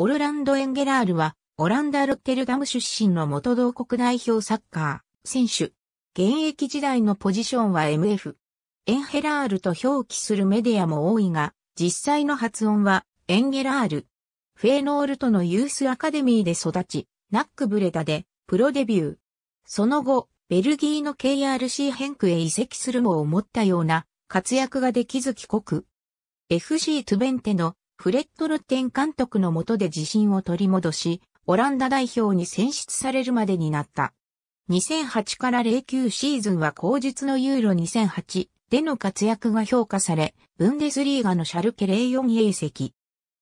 オルランド・エンゲラールは、オランダ・ロッテルダム出身の元同国代表サッカー選手。現役時代のポジションは MF。エンヘラールと表記するメディアも多いが、実際の発音はエンゲラール。フェーノールとのユースアカデミーで育ち、ナックブレダでプロデビュー。その後、ベルギーの KRC ヘンクへ移籍するも思ったような活躍ができず帰国。FC トゥベンテのフレット・ルッテン監督の下で自信を取り戻し、オランダ代表に選出されるまでになった。2008から09シーズンは後日のユーロ2008での活躍が評価され、ブンデスリーガのシャルケ04 A 席。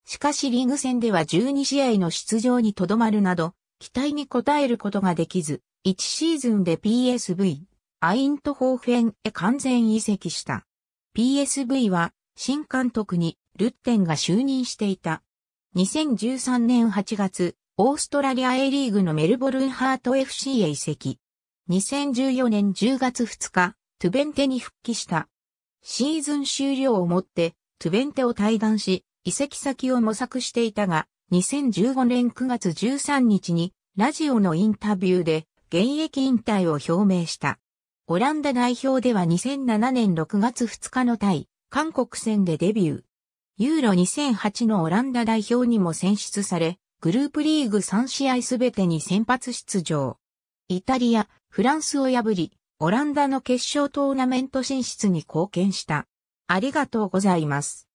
しかしリーグ戦では12試合の出場にとどまるなど、期待に応えることができず、1シーズンで PSV、アイントホーフェンへ完全移籍した。PSV は新監督にルッテンが就任していた。2013年8月、オーストラリア A リーグのメルボルンハート FC へ移籍。2014年10月2日、トゥベンテに復帰した。シーズン終了をもって、トゥベンテを退団し、移籍先を模索していたが、2015年9月13日に、ラジオのインタビューで、現役引退を表明した。オランダ代表では2007年6月2日の対、韓国戦でデビュー。ユーロ2008のオランダ代表にも選出され、グループリーグ3試合すべてに先発出場。イタリア、フランスを破り、オランダの決勝トーナメント進出に貢献した。ありがとうございます。